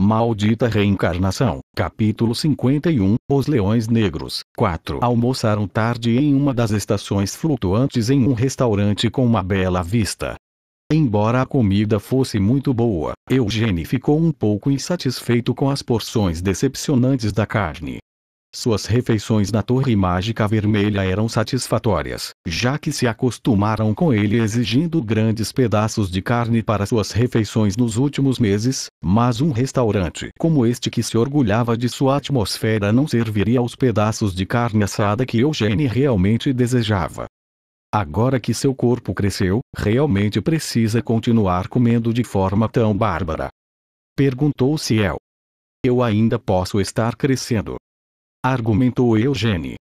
Maldita reencarnação. Capítulo 51 Os leões negros. 4. Almoçaram tarde em uma das estações flutuantes em um restaurante com uma bela vista. Embora a comida fosse muito boa, Eugênio ficou um pouco insatisfeito com as porções decepcionantes da carne. Suas refeições na Torre Mágica Vermelha eram satisfatórias, já que se acostumaram com ele exigindo grandes pedaços de carne para suas refeições nos últimos meses, mas um restaurante como este que se orgulhava de sua atmosfera não serviria aos pedaços de carne assada que Eugene realmente desejava. Agora que seu corpo cresceu, realmente precisa continuar comendo de forma tão bárbara. Perguntou se El. Eu ainda posso estar crescendo, argumentou Eugene.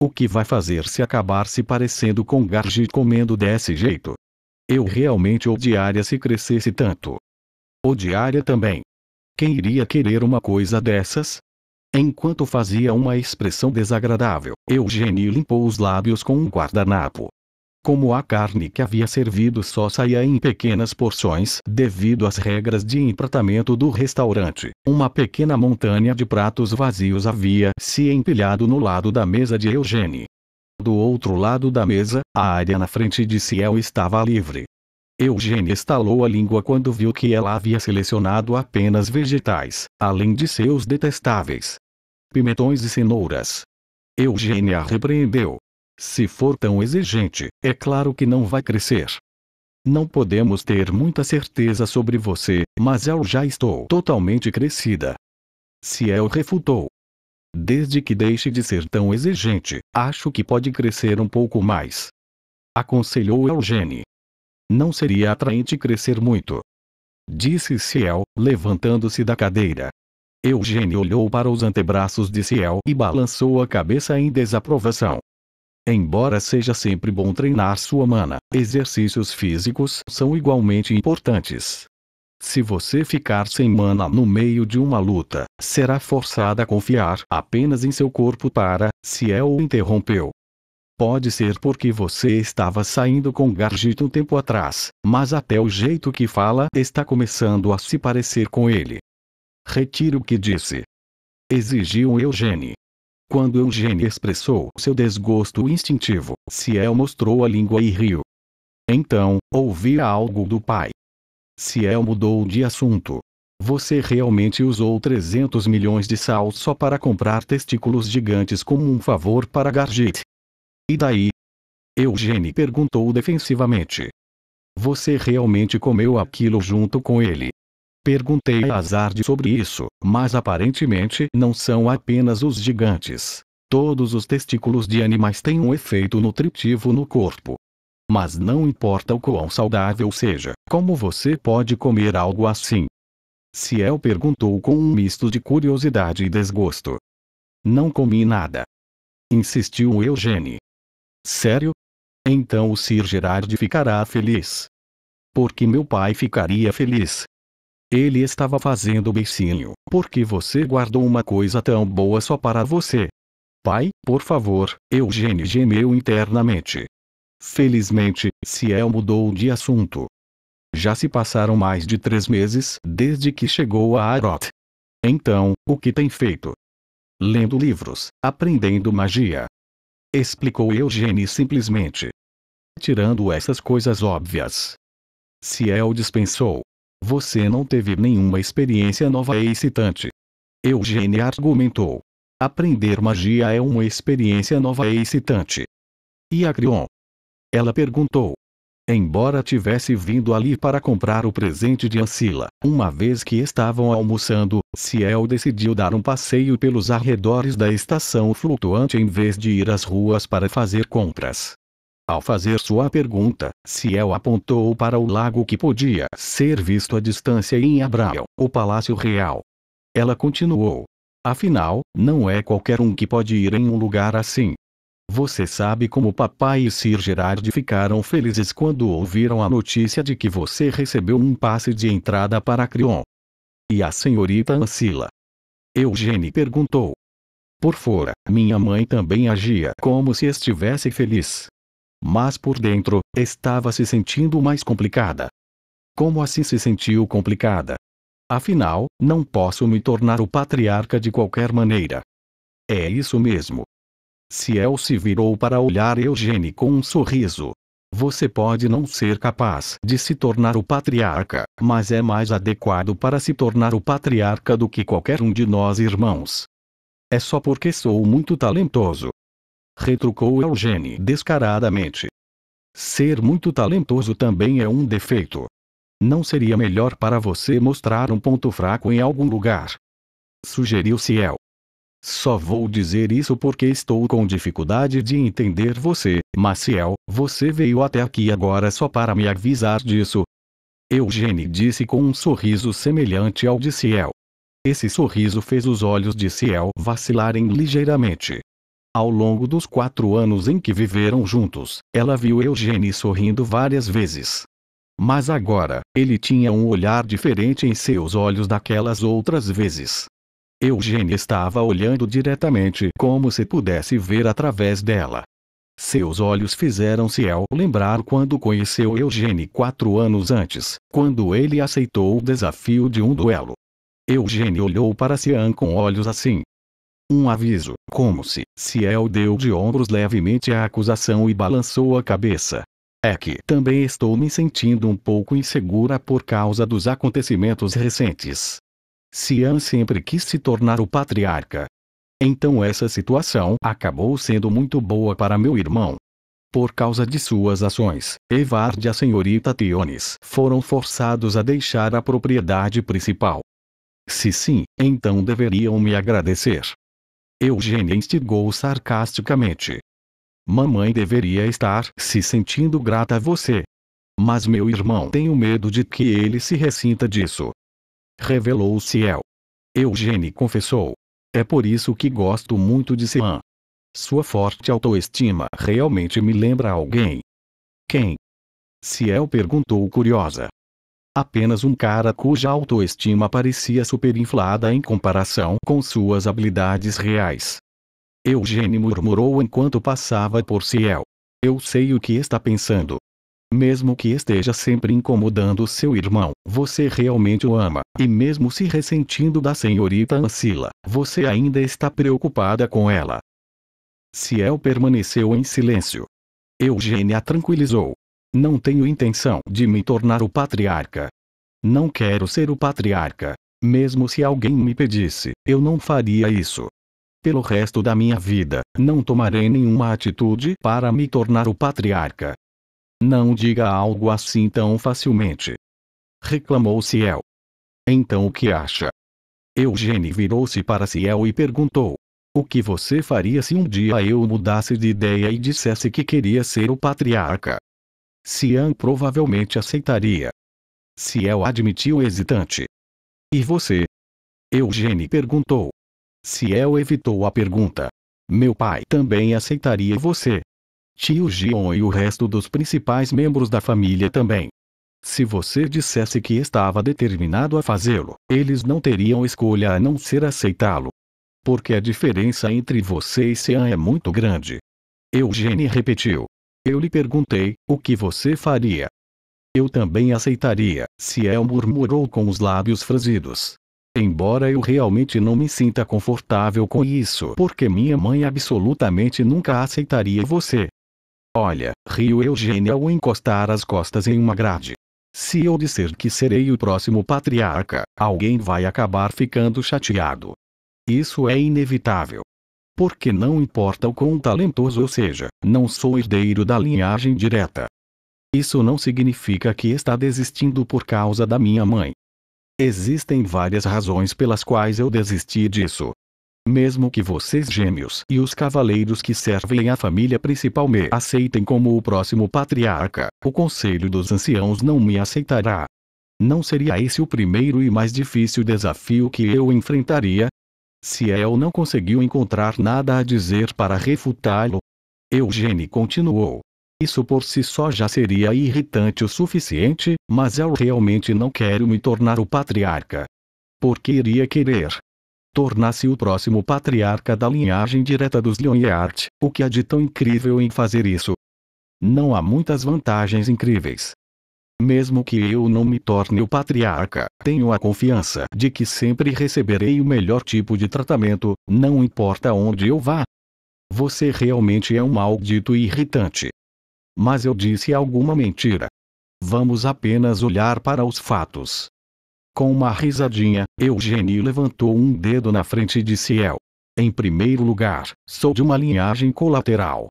O que vai fazer se acabar se parecendo com Gargi comendo desse jeito? Eu realmente odiaria se crescesse tanto. Odiaria também. Quem iria querer uma coisa dessas? Enquanto fazia uma expressão desagradável, Eugênio limpou os lábios com um guardanapo. Como a carne que havia servido só saía em pequenas porções devido às regras de empratamento do restaurante, uma pequena montanha de pratos vazios havia se empilhado no lado da mesa de Eugênie. Do outro lado da mesa, a área na frente de Ciel estava livre. Eugênia estalou a língua quando viu que ela havia selecionado apenas vegetais, além de seus detestáveis pimentões e cenouras. Eugênia repreendeu. Se for tão exigente, é claro que não vai crescer. Não podemos ter muita certeza sobre você, mas eu já estou totalmente crescida. Ciel refutou. Desde que deixe de ser tão exigente, acho que pode crescer um pouco mais. Aconselhou Eugene. Não seria atraente crescer muito. Disse Ciel, levantando-se da cadeira. Eugênio olhou para os antebraços de Ciel e balançou a cabeça em desaprovação. Embora seja sempre bom treinar sua mana, exercícios físicos são igualmente importantes. Se você ficar sem mana no meio de uma luta, será forçada a confiar apenas em seu corpo para, se é ou interrompeu. Pode ser porque você estava saindo com Gargito um tempo atrás, mas até o jeito que fala está começando a se parecer com ele. Retiro o que disse. Exigiu Eugene. Quando Eugênio expressou seu desgosto instintivo, Ciel mostrou a língua e riu. Então, ouvi algo do pai. Ciel mudou de assunto. Você realmente usou 300 milhões de sal só para comprar testículos gigantes como um favor para Gargit. E daí? Eugênio perguntou defensivamente. Você realmente comeu aquilo junto com ele, Perguntei a Azard sobre isso, mas aparentemente não são apenas os gigantes. Todos os testículos de animais têm um efeito nutritivo no corpo. Mas não importa o quão saudável seja, como você pode comer algo assim? Ciel perguntou com um misto de curiosidade e desgosto. Não comi nada. Insistiu Eugênie. Sério? Então o Sir Gerard ficará feliz. Porque meu pai ficaria feliz, ele estava fazendo beicinho, Por que você guardou uma coisa tão boa só para você. Pai, por favor, Eugênio gemeu internamente. Felizmente, Ciel mudou de assunto. Já se passaram mais de três meses desde que chegou a Arot. Então, o que tem feito? Lendo livros, aprendendo magia. Explicou Eugênio simplesmente. Tirando essas coisas óbvias. Ciel dispensou. Você não teve nenhuma experiência nova e excitante. Eugênia argumentou. Aprender magia é uma experiência nova e excitante. E a Crion? Ela perguntou. Embora tivesse vindo ali para comprar o presente de Ancila, uma vez que estavam almoçando, Ciel decidiu dar um passeio pelos arredores da estação flutuante em vez de ir às ruas para fazer compras. Ao fazer sua pergunta, Ciel apontou para o lago que podia ser visto à distância em Abraão, o Palácio Real. Ela continuou. Afinal, não é qualquer um que pode ir em um lugar assim. Você sabe como papai e Sir Gerard ficaram felizes quando ouviram a notícia de que você recebeu um passe de entrada para Crion. E a senhorita Ancila? Eugênie perguntou. Por fora, minha mãe também agia como se estivesse feliz. Mas por dentro, estava se sentindo mais complicada. Como assim se sentiu complicada? Afinal, não posso me tornar o patriarca de qualquer maneira. É isso mesmo. Ciel se virou para olhar Eugênio com um sorriso. Você pode não ser capaz de se tornar o patriarca, mas é mais adequado para se tornar o patriarca do que qualquer um de nós irmãos. É só porque sou muito talentoso retrucou Eugene descaradamente. Ser muito talentoso também é um defeito. Não seria melhor para você mostrar um ponto fraco em algum lugar? Sugeriu Ciel. Só vou dizer isso porque estou com dificuldade de entender você, Maciel, você veio até aqui agora só para me avisar disso. Eugene disse com um sorriso semelhante ao de Ciel. Esse sorriso fez os olhos de Ciel vacilarem ligeiramente. Ao longo dos quatro anos em que viveram juntos, ela viu Eugênio sorrindo várias vezes. Mas agora, ele tinha um olhar diferente em seus olhos daquelas outras vezes. Eugênio estava olhando diretamente como se pudesse ver através dela. Seus olhos fizeram-se ao lembrar quando conheceu Eugênio quatro anos antes, quando ele aceitou o desafio de um duelo. Eugênio olhou para Cian com olhos assim, um aviso, como se, se El é deu de ombros levemente à acusação e balançou a cabeça. É que também estou me sentindo um pouco insegura por causa dos acontecimentos recentes. Sian sempre quis se tornar o patriarca. Então essa situação acabou sendo muito boa para meu irmão. Por causa de suas ações, Evard e a senhorita Tiones foram forçados a deixar a propriedade principal. Se sim, então deveriam me agradecer. Eugênia instigou sarcasticamente. Mamãe deveria estar se sentindo grata a você. Mas meu irmão tenho medo de que ele se ressinta disso. Revelou Ciel. Eugênia confessou. É por isso que gosto muito de Sean. Sua forte autoestima realmente me lembra alguém. Quem? Ciel perguntou curiosa. Apenas um cara cuja autoestima parecia superinflada em comparação com suas habilidades reais. Eugênio murmurou enquanto passava por Ciel. Eu sei o que está pensando. Mesmo que esteja sempre incomodando seu irmão, você realmente o ama, e mesmo se ressentindo da senhorita Ancila, você ainda está preocupada com ela. Ciel permaneceu em silêncio. Eugênia tranquilizou. Não tenho intenção de me tornar o patriarca. Não quero ser o patriarca. Mesmo se alguém me pedisse, eu não faria isso. Pelo resto da minha vida, não tomarei nenhuma atitude para me tornar o patriarca. Não diga algo assim tão facilmente. Reclamou Ciel. Então o que acha? Eugênio virou-se para Ciel e perguntou. O que você faria se um dia eu mudasse de ideia e dissesse que queria ser o patriarca? Cian provavelmente aceitaria. Ciel admitiu hesitante. E você? Eugene perguntou. Ciel evitou a pergunta. Meu pai também aceitaria você. Tio Gion e o resto dos principais membros da família também. Se você dissesse que estava determinado a fazê-lo, eles não teriam escolha a não ser aceitá-lo. Porque a diferença entre você e Sean é muito grande. Eugênio repetiu. Eu lhe perguntei, o que você faria? Eu também aceitaria, se El murmurou com os lábios franzidos. Embora eu realmente não me sinta confortável com isso, porque minha mãe absolutamente nunca aceitaria você. Olha, riu Eugênia ao encostar as costas em uma grade. Se eu disser que serei o próximo patriarca, alguém vai acabar ficando chateado. Isso é inevitável. Porque não importa o quão talentoso eu seja, não sou herdeiro da linhagem direta. Isso não significa que está desistindo por causa da minha mãe. Existem várias razões pelas quais eu desisti disso. Mesmo que vocês gêmeos e os cavaleiros que servem à família principal me aceitem como o próximo patriarca, o conselho dos anciãos não me aceitará. Não seria esse o primeiro e mais difícil desafio que eu enfrentaria? Se El não conseguiu encontrar nada a dizer para refutá-lo. Eugene continuou. Isso por si só já seria irritante o suficiente, mas eu realmente não quero me tornar o patriarca. Por que iria querer tornar-se o próximo patriarca da linhagem direta dos Leonhardt, o que há de tão incrível em fazer isso? Não há muitas vantagens incríveis, mesmo que eu não me torne o patriarca, tenho a confiança de que sempre receberei o melhor tipo de tratamento, não importa onde eu vá. Você realmente é um maldito irritante. Mas eu disse alguma mentira. Vamos apenas olhar para os fatos. Com uma risadinha, Eugênio levantou um dedo na frente de Ciel. Em primeiro lugar, sou de uma linhagem colateral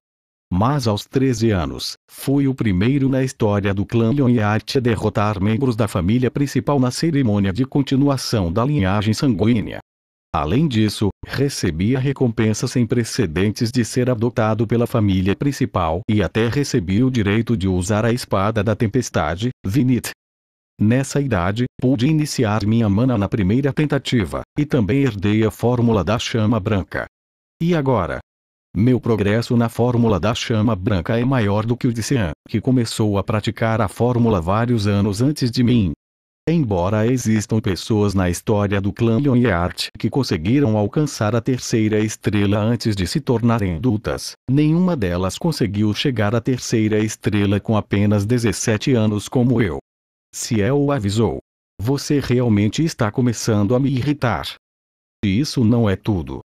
mas aos 13 anos, foi o primeiro na história do clã Yonhyacht a derrotar membros da família principal na cerimônia de continuação da linhagem sanguínea. Além disso, recebia recompensa sem precedentes de ser adotado pela família principal e até recebia o direito de usar a espada da tempestade, Vinit. Nessa idade, pude iniciar minha mana na primeira tentativa, e também herdei a fórmula da chama branca. E agora, meu progresso na fórmula da chama branca é maior do que o de Sean, que começou a praticar a fórmula vários anos antes de mim. Embora existam pessoas na história do clã Leoniart que conseguiram alcançar a terceira estrela antes de se tornarem adultas, nenhuma delas conseguiu chegar à terceira estrela com apenas 17 anos como eu. Ciel avisou. Você realmente está começando a me irritar. E isso não é tudo.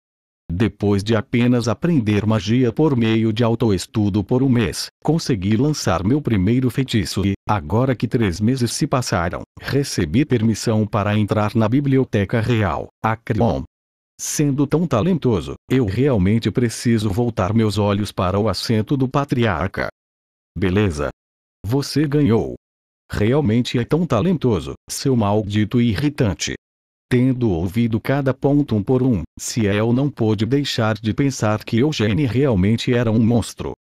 Depois de apenas aprender magia por meio de autoestudo por um mês, consegui lançar meu primeiro feitiço e, agora que três meses se passaram, recebi permissão para entrar na Biblioteca Real, Acreon. Sendo tão talentoso, eu realmente preciso voltar meus olhos para o assento do patriarca. Beleza. Você ganhou. Realmente é tão talentoso, seu maldito irritante tendo ouvido cada ponto um por um, Ciel não pôde deixar de pensar que Eugênio realmente era um monstro.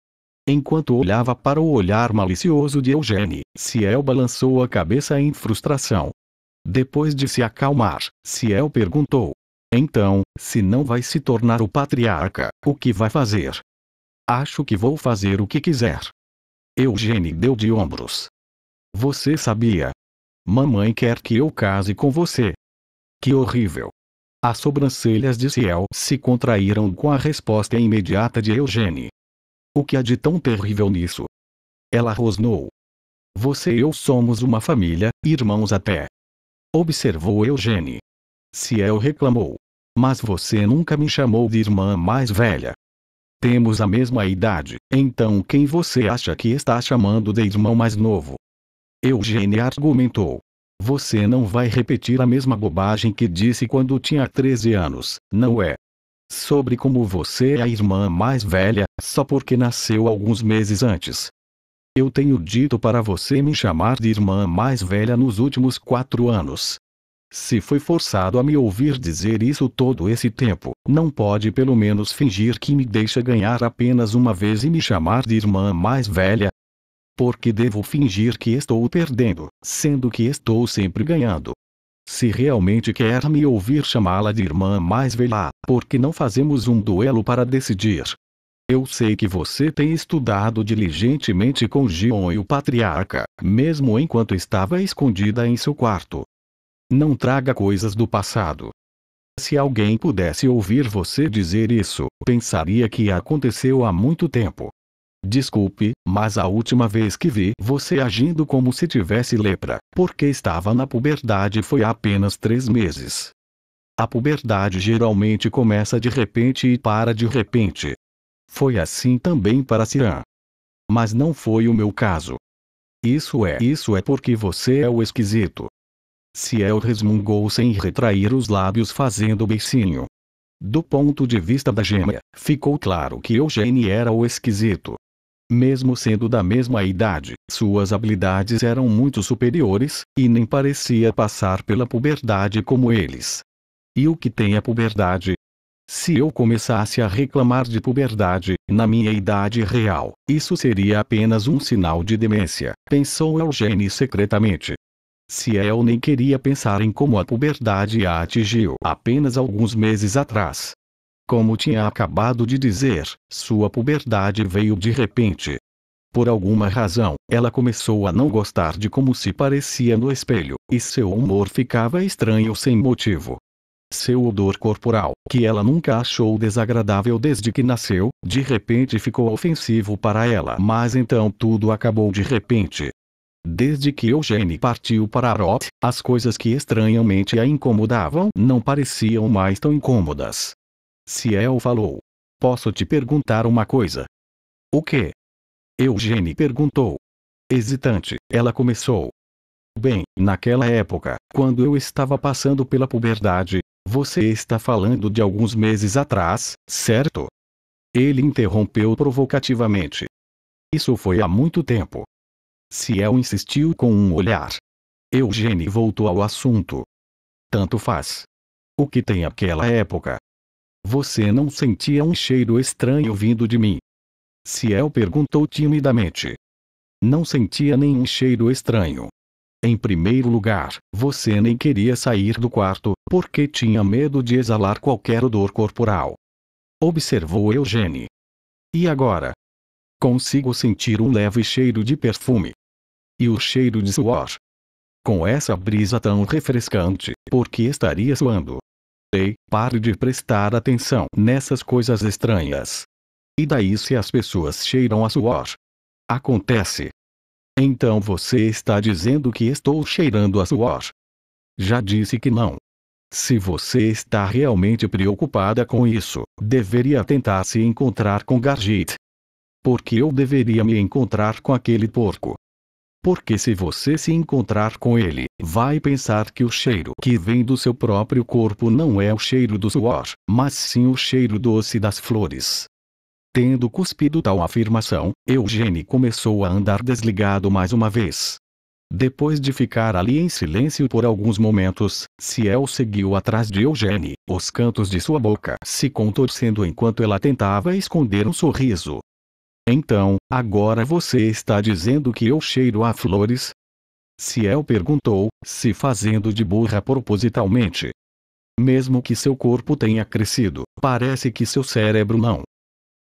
Enquanto olhava para o olhar malicioso de Eugênio, Ciel balançou a cabeça em frustração. Depois de se acalmar, Ciel perguntou: Então, se não vai se tornar o patriarca, o que vai fazer? Acho que vou fazer o que quiser. Eugênio deu de ombros. Você sabia? Mamãe quer que eu case com você, que horrível! As sobrancelhas de Ciel se contraíram com a resposta imediata de Eugênie. O que há de tão terrível nisso? Ela rosnou. Você e eu somos uma família, irmãos até. Observou Eugênie. Ciel reclamou. Mas você nunca me chamou de irmã mais velha. Temos a mesma idade, então quem você acha que está chamando de irmão mais novo? Eugênia argumentou. Você não vai repetir a mesma bobagem que disse quando tinha 13 anos, não é? Sobre como você é a irmã mais velha, só porque nasceu alguns meses antes. Eu tenho dito para você me chamar de irmã mais velha nos últimos quatro anos. Se foi forçado a me ouvir dizer isso todo esse tempo, não pode pelo menos fingir que me deixa ganhar apenas uma vez e me chamar de irmã mais velha, porque devo fingir que estou perdendo, sendo que estou sempre ganhando. Se realmente quer me ouvir chamá-la de irmã mais velha, por que não fazemos um duelo para decidir? Eu sei que você tem estudado diligentemente com Gion e o patriarca, mesmo enquanto estava escondida em seu quarto. Não traga coisas do passado. Se alguém pudesse ouvir você dizer isso, pensaria que aconteceu há muito tempo. Desculpe, mas a última vez que vi você agindo como se tivesse lepra, porque estava na puberdade foi há apenas três meses. A puberdade geralmente começa de repente e para de repente. Foi assim também para Cian. Mas não foi o meu caso. Isso é, isso é porque você é o esquisito. Ciel resmungou sem retrair os lábios fazendo beicinho. Do ponto de vista da gêmea, ficou claro que Eugênio era o esquisito. Mesmo sendo da mesma idade, suas habilidades eram muito superiores, e nem parecia passar pela puberdade como eles. E o que tem a puberdade? Se eu começasse a reclamar de puberdade, na minha idade real, isso seria apenas um sinal de demência, pensou Eugênio secretamente. Se eu nem queria pensar em como a puberdade a atingiu apenas alguns meses atrás. Como tinha acabado de dizer, sua puberdade veio de repente. Por alguma razão, ela começou a não gostar de como se parecia no espelho, e seu humor ficava estranho sem motivo. Seu odor corporal, que ela nunca achou desagradável desde que nasceu, de repente ficou ofensivo para ela. Mas então tudo acabou de repente. Desde que Eugene partiu para Roth, as coisas que estranhamente a incomodavam não pareciam mais tão incômodas. Ciel é falou. Posso te perguntar uma coisa? O que? Eugênie perguntou. Hesitante, ela começou. Bem, naquela época, quando eu estava passando pela puberdade, você está falando de alguns meses atrás, certo? Ele interrompeu provocativamente. Isso foi há muito tempo. Ciel é insistiu com um olhar. Eugênie voltou ao assunto. Tanto faz. O que tem aquela época, você não sentia um cheiro estranho vindo de mim? Ciel perguntou timidamente. Não sentia nenhum cheiro estranho. Em primeiro lugar, você nem queria sair do quarto, porque tinha medo de exalar qualquer odor corporal. Observou Eugênie. E agora? Consigo sentir um leve cheiro de perfume. E o cheiro de suor. Com essa brisa tão refrescante, por que estaria suando? Ei, pare de prestar atenção nessas coisas estranhas. E daí se as pessoas cheiram a suor? Acontece. Então você está dizendo que estou cheirando a suor? Já disse que não. Se você está realmente preocupada com isso, deveria tentar se encontrar com Gargit. Porque eu deveria me encontrar com aquele porco, porque se você se encontrar com ele, vai pensar que o cheiro que vem do seu próprio corpo não é o cheiro do suor, mas sim o cheiro doce das flores. Tendo cuspido tal afirmação, Eugênio começou a andar desligado mais uma vez. Depois de ficar ali em silêncio por alguns momentos, Ciel seguiu atrás de Eugênio, os cantos de sua boca se contorcendo enquanto ela tentava esconder um sorriso. Então, agora você está dizendo que eu cheiro a flores? Ciel perguntou, se fazendo de burra propositalmente. Mesmo que seu corpo tenha crescido, parece que seu cérebro não.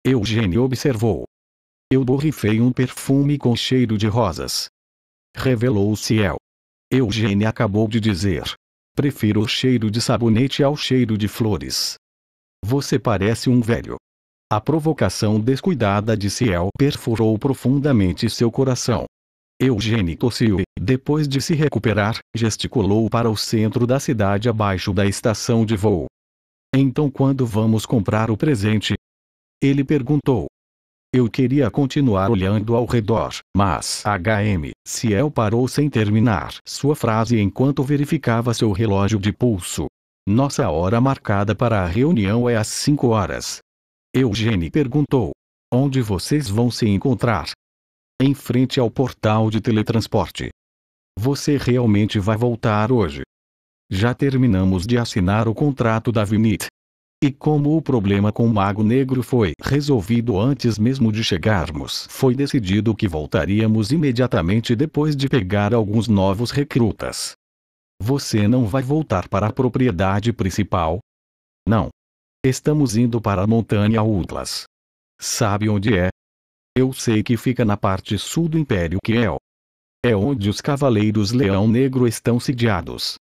Eugênio observou. Eu borrifei um perfume com cheiro de rosas. Revelou Ciel. Eugênio acabou de dizer. Prefiro o cheiro de sabonete ao cheiro de flores. Você parece um velho. A provocação descuidada de Ciel perfurou profundamente seu coração. Eugênio tossiu depois de se recuperar, gesticulou para o centro da cidade abaixo da estação de voo. Então quando vamos comprar o presente? Ele perguntou. Eu queria continuar olhando ao redor, mas HM, Ciel parou sem terminar sua frase enquanto verificava seu relógio de pulso. Nossa hora marcada para a reunião é às 5 horas. Eugene perguntou: Onde vocês vão se encontrar? Em frente ao portal de teletransporte. Você realmente vai voltar hoje? Já terminamos de assinar o contrato da Vinit. E como o problema com o Mago Negro foi resolvido antes mesmo de chegarmos, foi decidido que voltaríamos imediatamente depois de pegar alguns novos recrutas. Você não vai voltar para a propriedade principal? Não. Estamos indo para a montanha Utlas. Sabe onde é? Eu sei que fica na parte sul do Império Kiel. É onde os Cavaleiros Leão Negro estão sediados.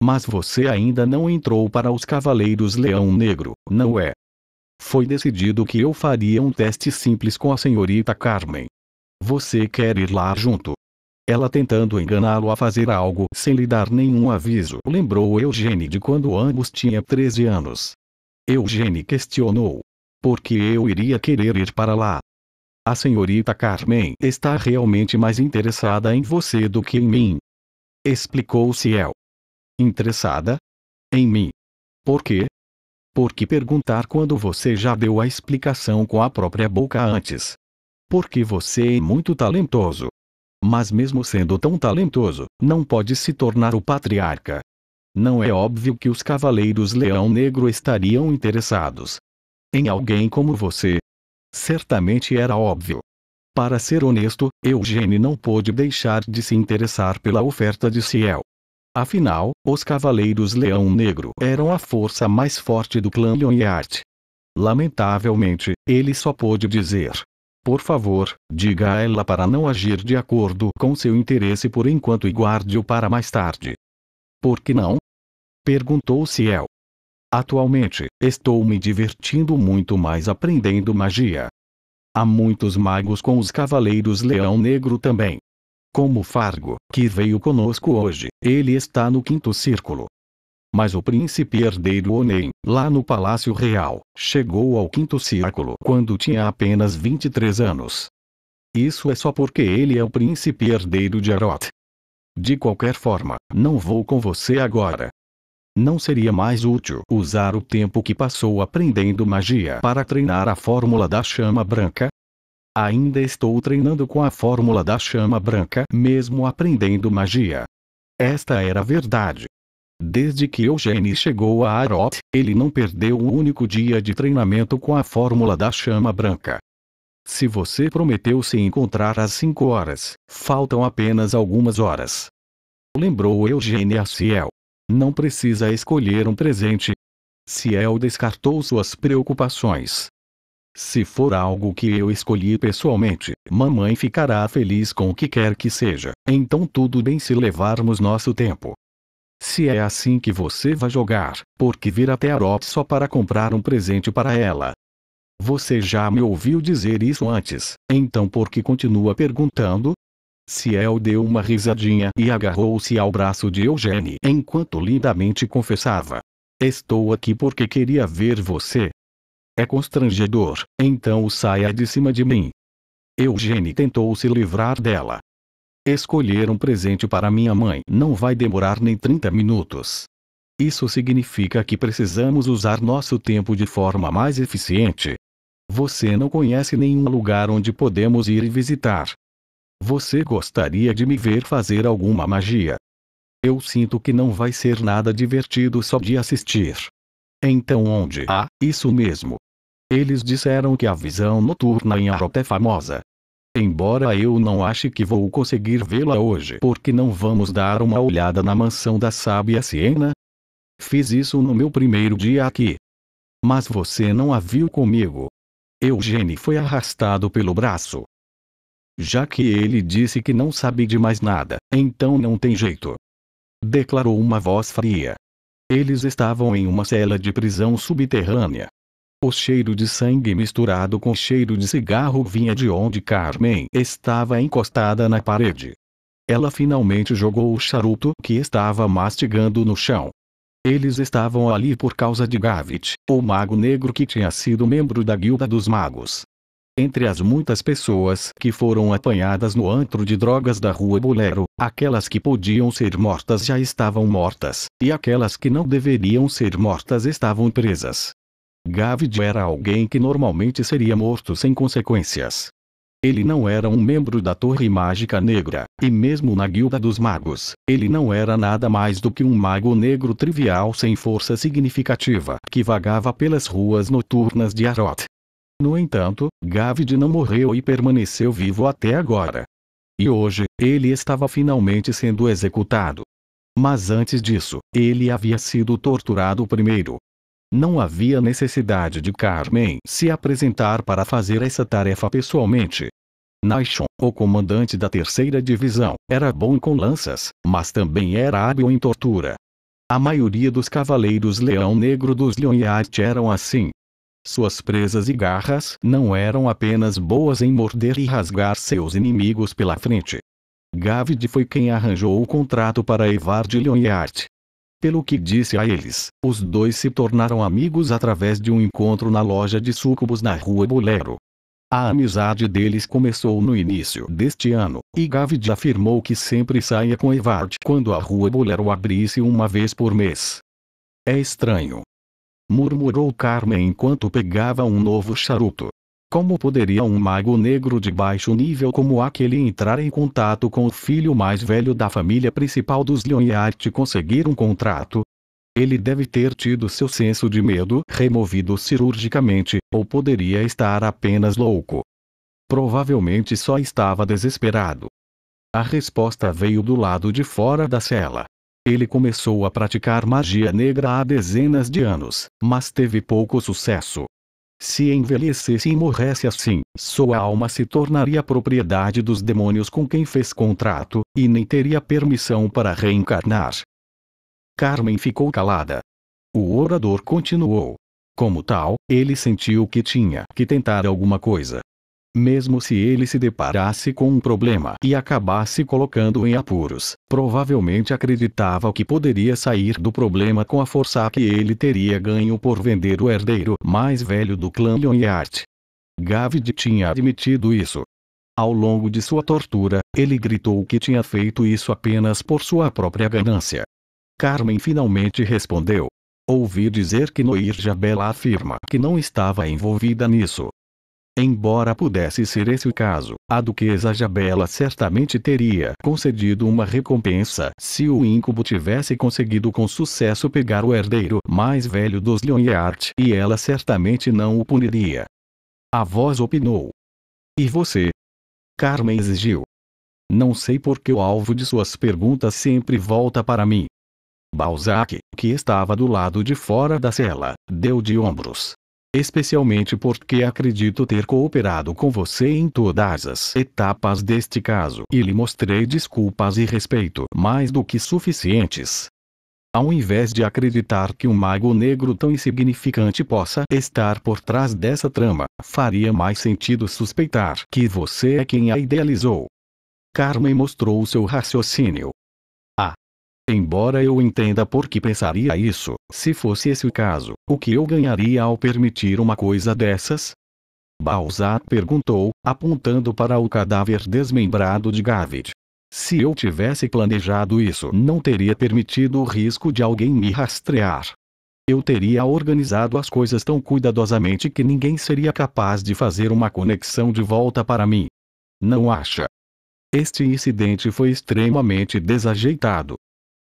Mas você ainda não entrou para os Cavaleiros Leão Negro, não é? Foi decidido que eu faria um teste simples com a senhorita Carmen. Você quer ir lá junto? Ela tentando enganá-lo a fazer algo sem lhe dar nenhum aviso lembrou Eugênio de quando ambos tinha 13 anos. Eugênie questionou. Por que eu iria querer ir para lá? A senhorita Carmen está realmente mais interessada em você do que em mim. Explicou Ciel. Interessada? Em mim. Por quê? Por que perguntar quando você já deu a explicação com a própria boca antes? Porque você é muito talentoso. Mas mesmo sendo tão talentoso, não pode se tornar o patriarca. Não é óbvio que os cavaleiros leão negro estariam interessados em alguém como você. Certamente era óbvio. Para ser honesto, Eugene não pôde deixar de se interessar pela oferta de Ciel. Afinal, os Cavaleiros Leão Negro eram a força mais forte do clã Lionheart. Lamentavelmente, ele só pôde dizer. Por favor, diga a ela para não agir de acordo com seu interesse por enquanto e guarde-o para mais tarde. Por que não? Perguntou Ciel. Atualmente, estou me divertindo muito mais aprendendo magia. Há muitos magos com os Cavaleiros Leão Negro também. Como Fargo, que veio conosco hoje, ele está no quinto círculo. Mas o príncipe herdeiro Onen, lá no Palácio Real, chegou ao quinto círculo quando tinha apenas 23 anos. Isso é só porque ele é o príncipe herdeiro de Aroth, de qualquer forma, não vou com você agora. Não seria mais útil usar o tempo que passou aprendendo magia para treinar a fórmula da chama branca? Ainda estou treinando com a fórmula da chama branca, mesmo aprendendo magia. Esta era a verdade. Desde que Eugênio chegou a Arot, ele não perdeu um único dia de treinamento com a fórmula da chama branca. Se você prometeu se encontrar às cinco horas, faltam apenas algumas horas. Lembrou Eugênia Ciel. Não precisa escolher um presente. Ciel descartou suas preocupações. Se for algo que eu escolhi pessoalmente, mamãe ficará feliz com o que quer que seja, então tudo bem se levarmos nosso tempo. Se é assim que você vai jogar, por que vir até a Arop só para comprar um presente para ela, você já me ouviu dizer isso antes, então por que continua perguntando? Ciel deu uma risadinha e agarrou-se ao braço de Eugênie enquanto lindamente confessava. Estou aqui porque queria ver você. É constrangedor, então saia de cima de mim. Eugênie tentou se livrar dela. Escolher um presente para minha mãe não vai demorar nem 30 minutos. Isso significa que precisamos usar nosso tempo de forma mais eficiente. Você não conhece nenhum lugar onde podemos ir e visitar. Você gostaria de me ver fazer alguma magia? Eu sinto que não vai ser nada divertido só de assistir. Então onde? Ah, isso mesmo. Eles disseram que a visão noturna em Arrota é famosa. Embora eu não ache que vou conseguir vê-la hoje porque não vamos dar uma olhada na mansão da sábia Siena. Fiz isso no meu primeiro dia aqui. Mas você não a viu comigo. Eugênio foi arrastado pelo braço. Já que ele disse que não sabe de mais nada, então não tem jeito. Declarou uma voz fria. Eles estavam em uma cela de prisão subterrânea. O cheiro de sangue misturado com cheiro de cigarro vinha de onde Carmen estava encostada na parede. Ela finalmente jogou o charuto que estava mastigando no chão. Eles estavam ali por causa de Gavit, o mago negro que tinha sido membro da Guilda dos Magos. Entre as muitas pessoas que foram apanhadas no antro de drogas da rua Bolero, aquelas que podiam ser mortas já estavam mortas, e aquelas que não deveriam ser mortas estavam presas. Gavid era alguém que normalmente seria morto sem consequências, ele não era um membro da Torre Mágica Negra, e mesmo na Guilda dos Magos, ele não era nada mais do que um mago negro trivial sem força significativa que vagava pelas ruas noturnas de Arot. No entanto, Gavid não morreu e permaneceu vivo até agora. E hoje, ele estava finalmente sendo executado. Mas antes disso, ele havia sido torturado primeiro, não havia necessidade de Carmen se apresentar para fazer essa tarefa pessoalmente. Naishon, o comandante da terceira divisão, era bom com lanças, mas também era hábil em tortura. A maioria dos cavaleiros leão negro dos Lionheart eram assim. Suas presas e garras não eram apenas boas em morder e rasgar seus inimigos pela frente. Gavid foi quem arranjou o contrato para Evard Lionheart, pelo que disse a eles, os dois se tornaram amigos através de um encontro na loja de sucubus na rua Bolero. A amizade deles começou no início deste ano, e Gavid afirmou que sempre saia com Evart quando a rua Bolero abrisse uma vez por mês. É estranho. Murmurou Carmen enquanto pegava um novo charuto. Como poderia um mago negro de baixo nível como aquele entrar em contato com o filho mais velho da família principal dos Leoniart e conseguir um contrato? Ele deve ter tido seu senso de medo removido cirurgicamente, ou poderia estar apenas louco. Provavelmente só estava desesperado. A resposta veio do lado de fora da cela. Ele começou a praticar magia negra há dezenas de anos, mas teve pouco sucesso. Se envelhecesse e morresse assim, sua alma se tornaria propriedade dos demônios com quem fez contrato, e nem teria permissão para reencarnar. Carmen ficou calada. O orador continuou. Como tal, ele sentiu que tinha que tentar alguma coisa, mesmo se ele se deparasse com um problema e acabasse colocando em apuros, provavelmente acreditava que poderia sair do problema com a força que ele teria ganho por vender o herdeiro mais velho do clã Lionheart. Gavid tinha admitido isso. Ao longo de sua tortura, ele gritou que tinha feito isso apenas por sua própria ganância. Carmen finalmente respondeu. Ouvi dizer que Noir Jabela afirma que não estava envolvida nisso, Embora pudesse ser esse o caso, a duquesa Jabela certamente teria concedido uma recompensa se o íncubo tivesse conseguido com sucesso pegar o herdeiro mais velho dos Leonhardt e ela certamente não o puniria. A voz opinou. E você? Carmen exigiu. Não sei porque o alvo de suas perguntas sempre volta para mim. Balzac, que estava do lado de fora da cela, deu de ombros especialmente porque acredito ter cooperado com você em todas as etapas deste caso e lhe mostrei desculpas e respeito mais do que suficientes. Ao invés de acreditar que um mago negro tão insignificante possa estar por trás dessa trama, faria mais sentido suspeitar que você é quem a idealizou. Carmen mostrou seu raciocínio, Embora eu entenda por que pensaria isso, se fosse esse o caso, o que eu ganharia ao permitir uma coisa dessas? Balzac perguntou, apontando para o cadáver desmembrado de Gavitt. Se eu tivesse planejado isso, não teria permitido o risco de alguém me rastrear. Eu teria organizado as coisas tão cuidadosamente que ninguém seria capaz de fazer uma conexão de volta para mim. Não acha? Este incidente foi extremamente desajeitado.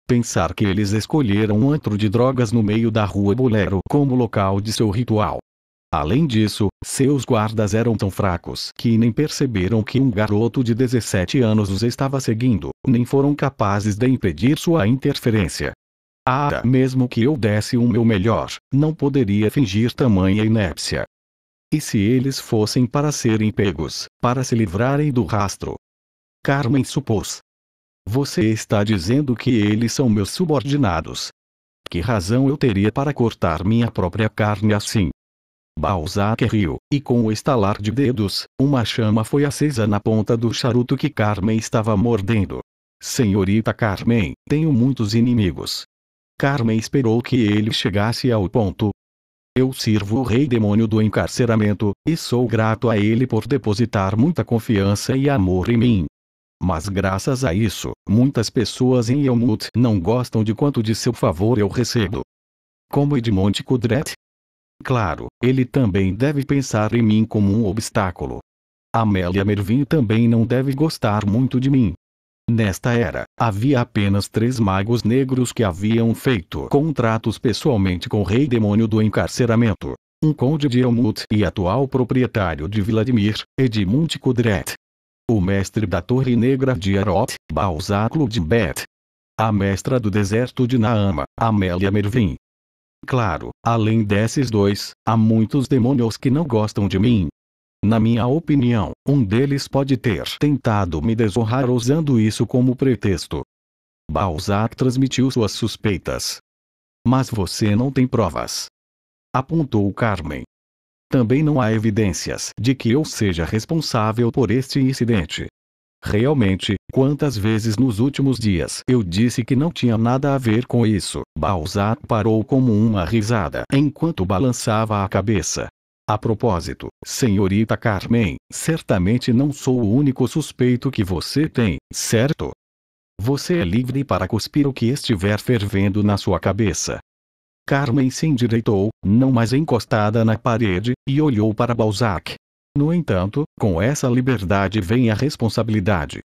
Pensar que eles escolheram um antro de drogas no meio da rua Bolero como local de seu ritual. Além disso, seus guardas eram tão fracos que nem perceberam que um garoto de 17 anos os estava seguindo, nem foram capazes de impedir sua interferência. Ah, mesmo que eu desse o meu melhor, não poderia fingir tamanha inépcia. E se eles fossem para serem pegos, para se livrarem do rastro? Carmen supôs, você está dizendo que eles são meus subordinados. Que razão eu teria para cortar minha própria carne assim? Balzac riu, e com o estalar de dedos, uma chama foi acesa na ponta do charuto que Carmen estava mordendo. Senhorita Carmen, tenho muitos inimigos. Carmen esperou que ele chegasse ao ponto. Eu sirvo o rei demônio do encarceramento, e sou grato a ele por depositar muita confiança e amor em mim, mas graças a isso, muitas pessoas em Yelmut não gostam de quanto de seu favor eu recebo. Como Edmond Kudret? Claro, ele também deve pensar em mim como um obstáculo. Amélia Mervin também não deve gostar muito de mim. Nesta era, havia apenas três magos negros que haviam feito contratos pessoalmente com o rei demônio do encarceramento. Um conde de Elmut e atual proprietário de Vladimir, Edmund Kudret, o mestre da Torre Negra de Arot, Balzac Ludbet. A mestra do deserto de Naama, Amélia Mervin. Claro, além desses dois, há muitos demônios que não gostam de mim. Na minha opinião, um deles pode ter tentado me desonrar usando isso como pretexto. Balzac transmitiu suas suspeitas. Mas você não tem provas. Apontou Carmen. Também não há evidências de que eu seja responsável por este incidente. Realmente, quantas vezes nos últimos dias eu disse que não tinha nada a ver com isso? Balzac parou como uma risada enquanto balançava a cabeça. A propósito, senhorita Carmen, certamente não sou o único suspeito que você tem, certo? Você é livre para cuspir o que estiver fervendo na sua cabeça. Carmen se endireitou, não mais encostada na parede, e olhou para Balzac. No entanto, com essa liberdade vem a responsabilidade.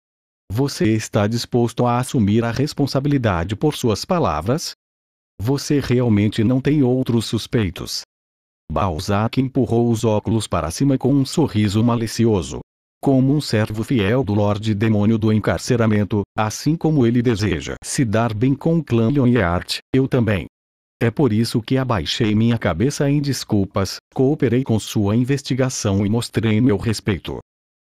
Você está disposto a assumir a responsabilidade por suas palavras? Você realmente não tem outros suspeitos. Balzac empurrou os óculos para cima com um sorriso malicioso. Como um servo fiel do Lorde Demônio do Encarceramento, assim como ele deseja se dar bem com e Leonhardt, eu também. É por isso que abaixei minha cabeça em desculpas, cooperei com sua investigação e mostrei meu respeito.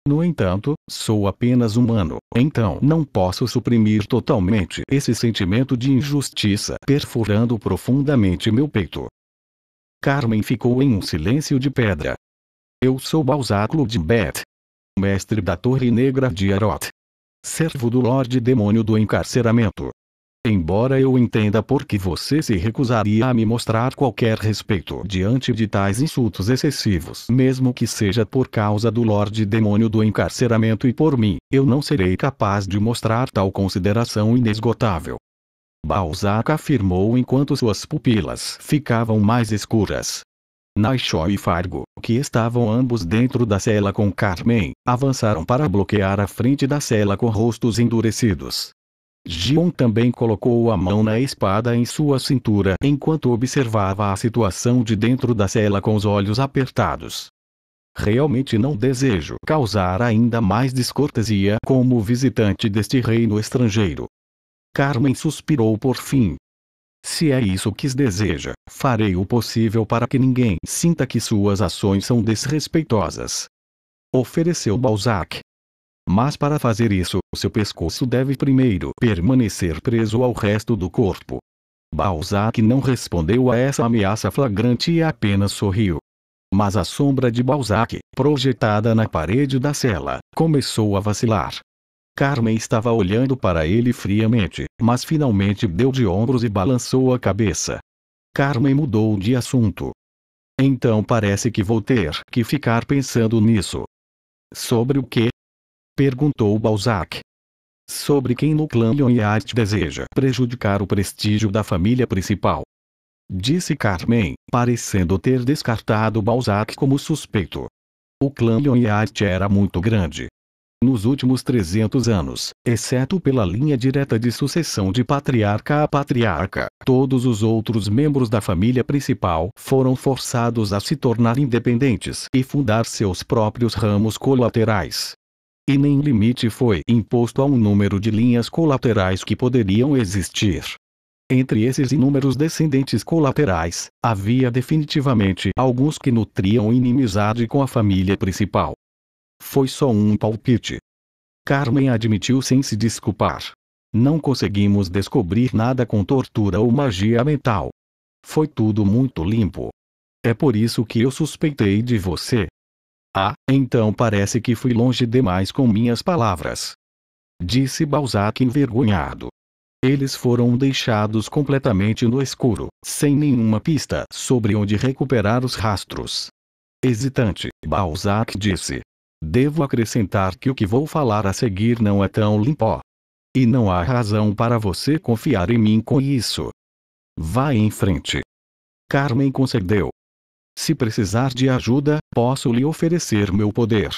No entanto, sou apenas humano, então não posso suprimir totalmente esse sentimento de injustiça perfurando profundamente meu peito. Carmen ficou em um silêncio de pedra. Eu sou Balzaclo de Beth, mestre da Torre Negra de Arot, servo do Lorde Demônio do Encarceramento. Embora eu entenda por que você se recusaria a me mostrar qualquer respeito diante de tais insultos excessivos, mesmo que seja por causa do Lorde Demônio do encarceramento e por mim, eu não serei capaz de mostrar tal consideração inesgotável. Balzac afirmou enquanto suas pupilas ficavam mais escuras. Naishaw e Fargo, que estavam ambos dentro da cela com Carmen, avançaram para bloquear a frente da cela com rostos endurecidos. Gion também colocou a mão na espada em sua cintura enquanto observava a situação de dentro da cela com os olhos apertados. Realmente não desejo causar ainda mais descortesia como visitante deste reino estrangeiro. Carmen suspirou por fim. Se é isso que deseja, farei o possível para que ninguém sinta que suas ações são desrespeitosas. Ofereceu Balzac, mas para fazer isso, seu pescoço deve primeiro permanecer preso ao resto do corpo. Balzac não respondeu a essa ameaça flagrante e apenas sorriu. Mas a sombra de Balzac, projetada na parede da cela, começou a vacilar. Carmen estava olhando para ele friamente, mas finalmente deu de ombros e balançou a cabeça. Carmen mudou de assunto. Então parece que vou ter que ficar pensando nisso. Sobre o quê? Perguntou Balzac. Sobre quem Luclan Leonhardt deseja prejudicar o prestígio da família principal. Disse Carmen, parecendo ter descartado Balzac como suspeito. O clã Leonhardt era muito grande. Nos últimos 300 anos, exceto pela linha direta de sucessão de patriarca a patriarca, todos os outros membros da família principal foram forçados a se tornar independentes e fundar seus próprios ramos colaterais. E nem limite foi imposto a um número de linhas colaterais que poderiam existir. Entre esses inúmeros descendentes colaterais, havia definitivamente alguns que nutriam inimizade com a família principal. Foi só um palpite. Carmen admitiu sem se desculpar. Não conseguimos descobrir nada com tortura ou magia mental. Foi tudo muito limpo. É por isso que eu suspeitei de você. Ah, então parece que fui longe demais com minhas palavras. Disse Balzac envergonhado. Eles foram deixados completamente no escuro, sem nenhuma pista sobre onde recuperar os rastros. Hesitante, Balzac disse. Devo acrescentar que o que vou falar a seguir não é tão limpo. E não há razão para você confiar em mim com isso. Vá em frente. Carmen concedeu, se precisar de ajuda, posso lhe oferecer meu poder.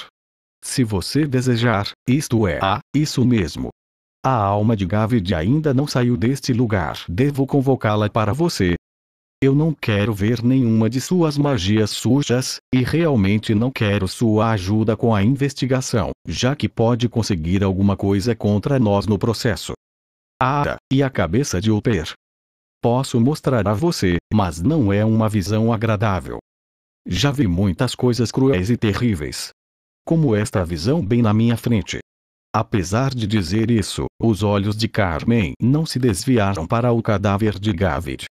Se você desejar, isto é, ah, isso mesmo. A alma de Gavide ainda não saiu deste lugar. Devo convocá-la para você. Eu não quero ver nenhuma de suas magias sujas, e realmente não quero sua ajuda com a investigação, já que pode conseguir alguma coisa contra nós no processo. Ah, e a cabeça de Uper. Posso mostrar a você, mas não é uma visão agradável. Já vi muitas coisas cruéis e terríveis. Como esta visão bem na minha frente. Apesar de dizer isso, os olhos de Carmen não se desviaram para o cadáver de Gavid.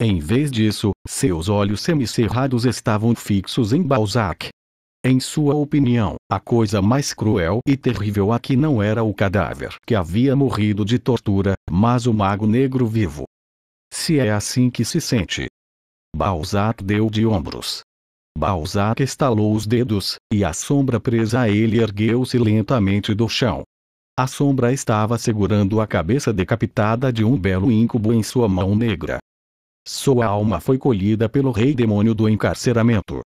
Em vez disso, seus olhos semicerrados estavam fixos em Balzac. Em sua opinião, a coisa mais cruel e terrível aqui não era o cadáver que havia morrido de tortura, mas o mago negro vivo. Se é assim que se sente. Balzac deu de ombros. Balzac estalou os dedos, e a sombra presa a ele ergueu-se lentamente do chão. A sombra estava segurando a cabeça decapitada de um belo íncubo em sua mão negra. Sua alma foi colhida pelo rei demônio do encarceramento.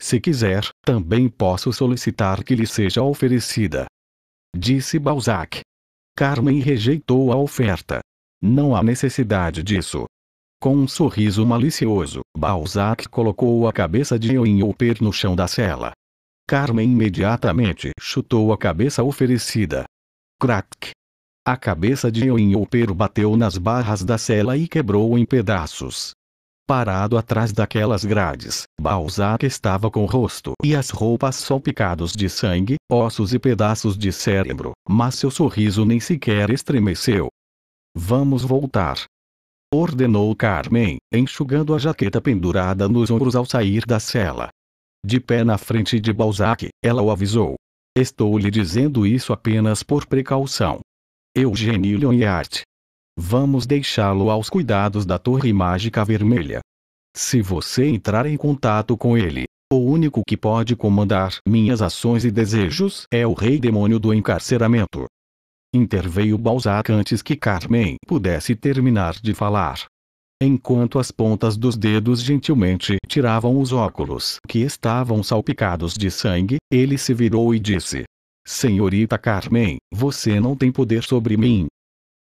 Se quiser, também posso solicitar que lhe seja oferecida. Disse Balzac. Carmen rejeitou a oferta. Não há necessidade disso. Com um sorriso malicioso, Balzac colocou a cabeça de Eoin Hopper no chão da cela. Carmen imediatamente chutou a cabeça oferecida. Crack! A cabeça de Eoin Hopper bateu nas barras da cela e quebrou em pedaços. Parado atrás daquelas grades, Balzac estava com o rosto e as roupas salpicados de sangue, ossos e pedaços de cérebro, mas seu sorriso nem sequer estremeceu. Vamos voltar, ordenou Carmen, enxugando a jaqueta pendurada nos ombros ao sair da cela. De pé na frente de Balzac, ela o avisou. Estou lhe dizendo isso apenas por precaução. Eugênio Loniart. Vamos deixá-lo aos cuidados da Torre Mágica Vermelha. Se você entrar em contato com ele, o único que pode comandar minhas ações e desejos é o Rei Demônio do Encarceramento interveio Balzac antes que Carmen pudesse terminar de falar. Enquanto as pontas dos dedos gentilmente tiravam os óculos que estavam salpicados de sangue, ele se virou e disse: Senhorita Carmen, você não tem poder sobre mim,